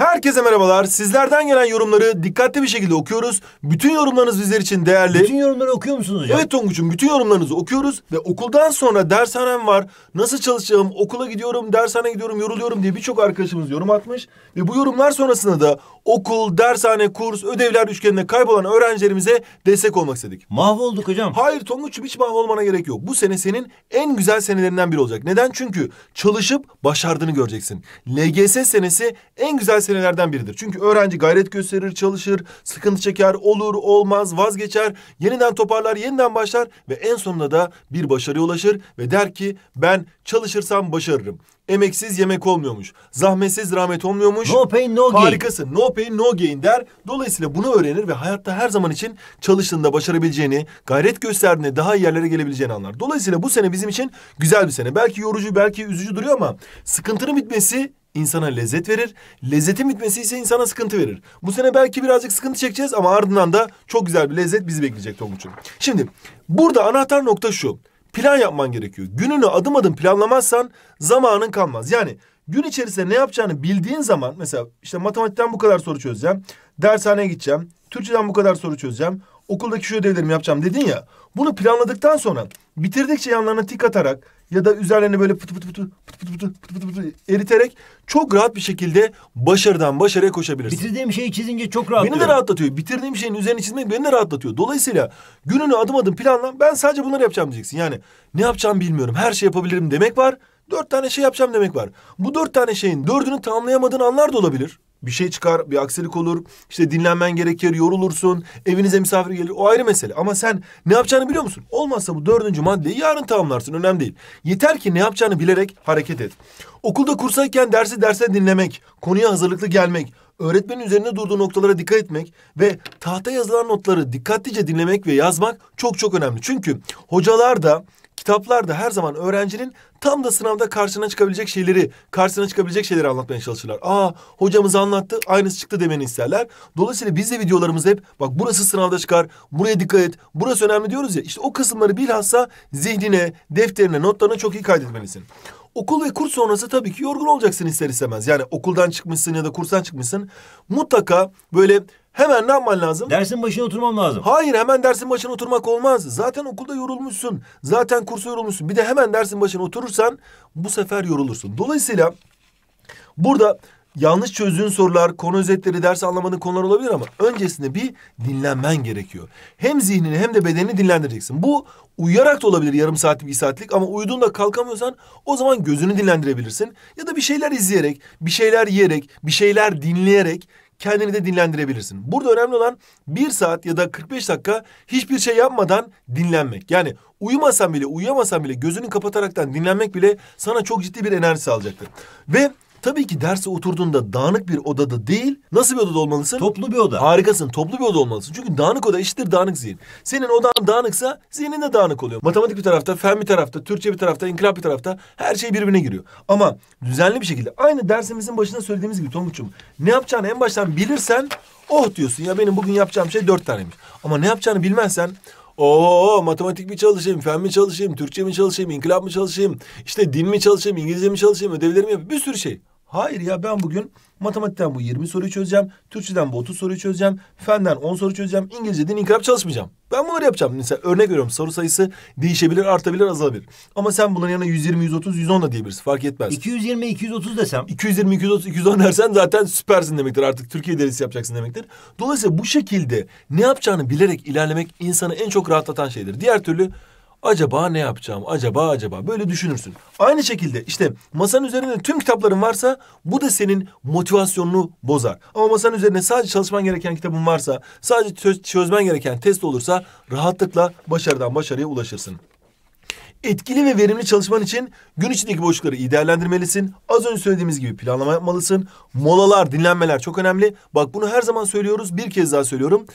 Herkese merhabalar. Sizlerden gelen yorumları dikkatli bir şekilde okuyoruz. Bütün yorumlarınız bizler için değerli. Bütün yorumları okuyor musunuz hocam? Evet Tonguç'um bütün yorumlarınızı okuyoruz ve okuldan sonra dershanem var. Nasıl çalışacağım? Okula gidiyorum, dershaneye gidiyorum, yoruluyorum diye birçok arkadaşımız yorum atmış. Ve bu yorumlar sonrasında da okul, dershane, kurs, ödevler üçgeninde kaybolan öğrencilerimize destek olmak istedik. Mahvolduk hocam. Hayır Tonguç'um hiç mahvolmana gerek yok. Bu sene senin en güzel senelerinden biri olacak. Neden? Çünkü çalışıp başardığını göreceksin. LGS senesi en güzel meselelerden biridir. Çünkü öğrenci gayret gösterir, çalışır, sıkıntı çeker, olur, olmaz, vazgeçer, yeniden toparlar, yeniden başlar ve en sonunda da bir başarıya ulaşır ve der ki ben çalışırsam başarırım. Emeksiz yemek olmuyormuş. Zahmetsiz rahmet olmuyormuş. No pain no gain. Harikasın. No pain no gain der. Dolayısıyla bunu öğrenir ve hayatta her zaman için çalıştığında başarabileceğini, gayret gösterdiğinde daha iyi yerlere gelebileceğini anlar. Dolayısıyla bu sene bizim için güzel bir sene. Belki yorucu, belki üzücü duruyor ama sıkıntının bitmesi insana lezzet verir. Lezzetin bitmesi ise insana sıkıntı verir. Bu sene belki birazcık sıkıntı çekeceğiz ama ardından da çok güzel bir lezzet bizi bekleyecek Tonguç'um. Şimdi burada anahtar nokta şu. Plan yapman gerekiyor. Gününü adım adım planlamazsan zamanın kalmaz. Yani gün içerisinde ne yapacağını bildiğin zaman mesela işte matematikten bu kadar soru çözeceğim. Dershaneye gideceğim. Türkçeden bu kadar soru çözeceğim. Okuldaki şu ödevlerimi yapacağım dedin ya. Bunu planladıktan sonra bitirdikçe yanlarına tik atarak ya da üzerlerine böyle pıtı pıtı pıtı pıtı pıtı pıtı pıtı pıtı pıtı eriterek çok rahat bir şekilde başarıdan başarıya koşabilirsin. Bitirdiğim şeyi çizince çok rahat. Beni de rahatlatıyor. Bitirdiğim şeyin üzerine çizmek beni de rahatlatıyor. Dolayısıyla gününü adım adım planla ben sadece bunları yapacağım diyeceksin. Yani ne yapacağımı bilmiyorum her şey yapabilirim demek var. Dört tane şey yapacağım demek var. Bu dört tane şeyin dördünü tamamlayamadığın anlar da olabilir bir şey çıkar, bir aksilik olur. İşte dinlenmen gerekir, yorulursun. Evinize misafir gelir. O ayrı mesele. Ama sen ne yapacağını biliyor musun? Olmazsa bu dördüncü maddeyi yarın tamamlarsın. Önemli değil. Yeter ki ne yapacağını bilerek hareket et. Okulda kursayken dersi derse dinlemek, konuya hazırlıklı gelmek, öğretmenin üzerinde durduğu noktalara dikkat etmek ve tahta yazılan notları dikkatlice dinlemek ve yazmak çok çok önemli. Çünkü hocalar da kitaplar da her zaman öğrencinin tam da sınavda karşına çıkabilecek şeyleri, karşısına çıkabilecek şeyleri anlatmaya çalışırlar. Aa hocamız anlattı, aynısı çıktı demeni isterler. Dolayısıyla biz de videolarımız hep bak burası sınavda çıkar, buraya dikkat et, burası önemli diyoruz ya. İşte o kısımları bilhassa zihnine, defterine, notlarına çok iyi kaydetmelisin. Okul ve kurs sonrası tabii ki yorgun olacaksın ister istemez. Yani okuldan çıkmışsın ya da kurstan çıkmışsın. Mutlaka böyle hemen ne yapman lazım? Dersin başına oturmam lazım. Hayır hemen dersin başına oturmak olmaz. Zaten okulda yorulmuşsun. Zaten kursa yorulmuşsun. Bir de hemen dersin başına oturursan bu sefer yorulursun. Dolayısıyla burada yanlış çözdüğün sorular, konu özetleri, ders anlamanın konular olabilir ama öncesinde bir dinlenmen gerekiyor. Hem zihnini hem de bedenini dinlendireceksin. Bu uyuyarak da olabilir yarım saatlik, bir saatlik ama uyuduğunda kalkamıyorsan o zaman gözünü dinlendirebilirsin. Ya da bir şeyler izleyerek, bir şeyler yiyerek, bir şeyler dinleyerek kendini de dinlendirebilirsin. Burada önemli olan bir saat ya da 45 dakika hiçbir şey yapmadan dinlenmek. Yani uyumasan bile, uyuyamasan bile gözünü kapataraktan dinlenmek bile sana çok ciddi bir enerji sağlayacaktır. Ve Tabii ki derse oturduğunda dağınık bir odada değil, nasıl bir odada olmalısın? Toplu bir oda. Harikasın, toplu bir oda olmalısın. Çünkü dağınık oda eşittir dağınık zihin. Senin odan dağınıksa zihnin de dağınık oluyor. Matematik bir tarafta, fen bir tarafta, Türkçe bir tarafta, inkılap bir tarafta her şey birbirine giriyor. Ama düzenli bir şekilde aynı dersimizin başında söylediğimiz gibi Tomuç'um ne yapacağını en baştan bilirsen oh diyorsun ya benim bugün yapacağım şey dört taneymiş. Ama ne yapacağını bilmezsen Oo matematik mi çalışayım, fen mi çalışayım, Türkçe mi çalışayım, inkılap mı çalışayım, işte din mi çalışayım, İngilizce mi çalışayım, ödevlerimi yapayım bir sürü şey. Hayır ya ben bugün matematikten bu 20 soruyu çözeceğim. Türkçeden bu 30 soruyu çözeceğim. Fenden 10 soru çözeceğim. İngilizceden inkılap çalışmayacağım. Ben bunları yapacağım. Mesela örnek veriyorum soru sayısı değişebilir, artabilir, azalabilir. Ama sen bunların yanına 120, 130, 110 da diyebilirsin. Fark etmez. 220, 230 desem. 220, 230, 210 dersen zaten süpersin demektir. Artık Türkiye derisi yapacaksın demektir. Dolayısıyla bu şekilde ne yapacağını bilerek ilerlemek insanı en çok rahatlatan şeydir. Diğer türlü Acaba ne yapacağım? Acaba acaba böyle düşünürsün. Aynı şekilde işte masanın üzerinde tüm kitapların varsa bu da senin motivasyonunu bozar. Ama masanın üzerinde sadece çalışman gereken kitabın varsa, sadece çözmen gereken test olursa rahatlıkla başarıdan başarıya ulaşırsın. Etkili ve verimli çalışman için gün içindeki boşlukları iyi değerlendirmelisin. Az önce söylediğimiz gibi planlama yapmalısın. Molalar, dinlenmeler çok önemli. Bak bunu her zaman söylüyoruz. Bir kez daha söylüyorum.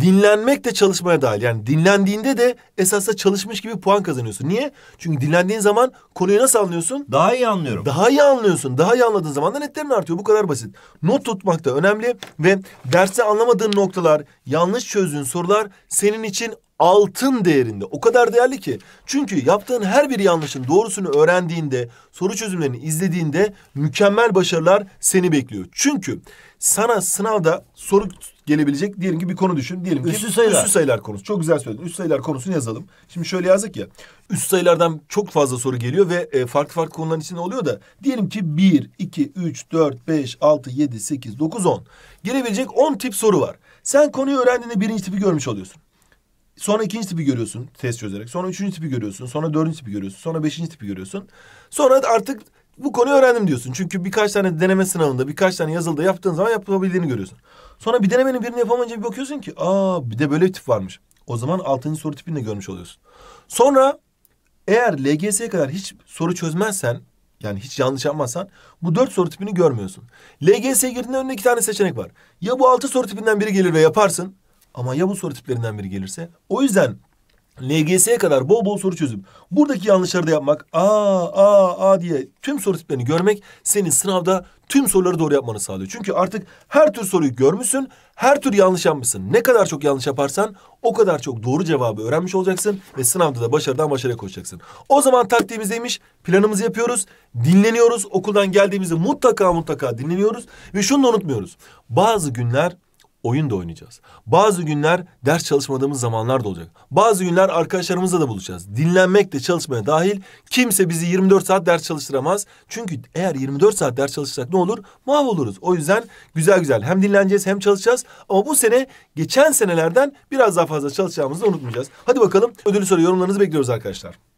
Dinlenmek de çalışmaya dahil. Yani dinlendiğinde de esasda çalışmış gibi puan kazanıyorsun. Niye? Çünkü dinlendiğin zaman konuyu nasıl anlıyorsun? Daha iyi anlıyorum. Daha iyi anlıyorsun. Daha iyi anladığın zaman da netlerin artıyor. Bu kadar basit. Not tutmak da önemli ve derste anlamadığın noktalar, yanlış çözdüğün sorular senin için altın değerinde. O kadar değerli ki. Çünkü yaptığın her bir yanlışın doğrusunu öğrendiğinde, soru çözümlerini izlediğinde mükemmel başarılar seni bekliyor. Çünkü sana sınavda soru gelebilecek diyelim ki bir konu düşün. Diyelim ki üstü sayılar. Üstü sayılar konusu. Çok güzel söyledin. Üstü sayılar konusunu yazalım. Şimdi şöyle yazdık ya. Üst sayılardan çok fazla soru geliyor ve e, farklı farklı konuların içinde oluyor da diyelim ki 1 2 3 4 5 6 7 8 9 10 gelebilecek 10 tip soru var. Sen konuyu öğrendiğinde birinci tipi görmüş oluyorsun. Sonra ikinci tipi görüyorsun test çözerek. Sonra üçüncü tipi görüyorsun. Sonra dördüncü tipi görüyorsun. Sonra beşinci tipi görüyorsun. Sonra artık bu konuyu öğrendim diyorsun. Çünkü birkaç tane deneme sınavında, birkaç tane yazılıda yaptığın zaman yapabildiğini görüyorsun. Sonra bir denemenin birini yapamayınca bir bakıyorsun ki aa bir de böyle bir tip varmış. O zaman altıncı soru tipini de görmüş oluyorsun. Sonra eğer LGS'ye kadar hiç soru çözmezsen yani hiç yanlış yapmazsan bu dört soru tipini görmüyorsun. LGS'ye girdiğinde önüne iki tane seçenek var. Ya bu altı soru tipinden biri gelir ve yaparsın ama ya bu soru tiplerinden biri gelirse? O yüzden LGS'ye kadar bol bol soru çözüp buradaki yanlışları da yapmak a a a diye tüm soru tiplerini görmek senin sınavda tüm soruları doğru yapmanı sağlıyor. Çünkü artık her tür soruyu görmüşsün, her tür yanlış yapmışsın. Ne kadar çok yanlış yaparsan o kadar çok doğru cevabı öğrenmiş olacaksın ve sınavda da başarıdan başarıya koşacaksın. O zaman taktiğimiz neymiş? Planımızı yapıyoruz, dinleniyoruz. Okuldan geldiğimizde mutlaka mutlaka dinleniyoruz ve şunu da unutmuyoruz. Bazı günler oyun da oynayacağız. Bazı günler ders çalışmadığımız zamanlar da olacak. Bazı günler arkadaşlarımızla da buluşacağız. Dinlenmek de çalışmaya dahil kimse bizi 24 saat ders çalıştıramaz. Çünkü eğer 24 saat ders çalışırsak ne olur? Mahvoluruz. O yüzden güzel güzel hem dinleneceğiz hem çalışacağız. Ama bu sene geçen senelerden biraz daha fazla çalışacağımızı unutmayacağız. Hadi bakalım ödülü soru yorumlarınızı bekliyoruz arkadaşlar.